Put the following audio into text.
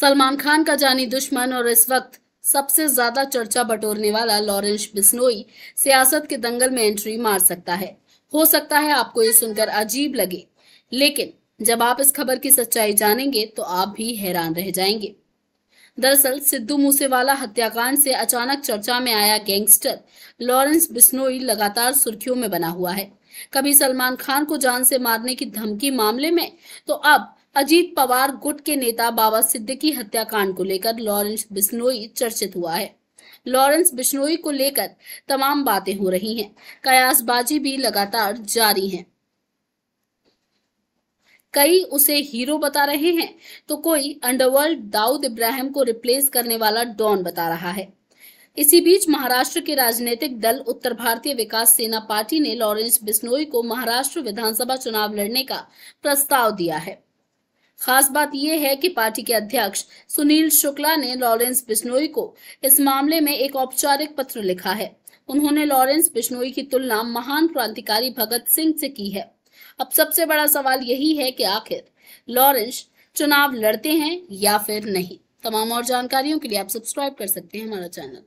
सलमान खान का जानी दुश्मन और इस वक्त सबसे ज्यादा चर्चा बटोरने वाला लॉरेंस बिस्नोई सियासत के दंगल में एंट्री मार सकता है हो सकता है आपको ये सुनकर अजीब लगे लेकिन जब आप इस खबर की सच्चाई जानेंगे तो आप भी हैरान रह जाएंगे दरअसल सिद्धू मूसेवाला हत्याकांड से अचानक चर्चा में आया गैंगस्टर लॉरेंस बिस्नोई लगातार सुर्खियों में बना हुआ है कभी सलमान खान को जान से मारने की धमकी मामले में तो अब अजीत पवार गुट के नेता बाबा सिद्दीकी हत्याकांड को लेकर लॉरेंस बिश्नोई चर्चित हुआ है लॉरेंस बिश्नोई को लेकर तमाम बातें हो रही हैं कयासबाजी भी लगातार जारी है कई उसे हीरो बता रहे हैं तो कोई अंडरवर्ल्ड दाऊद इब्राहिम को रिप्लेस करने वाला डॉन बता रहा है इसी बीच महाराष्ट्र के राजनीतिक दल उत्तर भारतीय विकास सेना पार्टी ने लॉरेंस बिस्नोई को महाराष्ट्र विधानसभा चुनाव लड़ने का प्रस्ताव दिया है खास बात यह है कि पार्टी के अध्यक्ष सुनील शुक्ला ने लॉरेंस बिश्नोई को इस मामले में एक औपचारिक पत्र लिखा है उन्होंने लॉरेंस बिश्नोई की तुलना महान क्रांतिकारी भगत सिंह से की है अब सबसे बड़ा सवाल यही है कि आखिर लॉरेंस चुनाव लड़ते हैं या फिर नहीं तमाम और जानकारियों के लिए आप सब्सक्राइब कर सकते हैं हमारा चैनल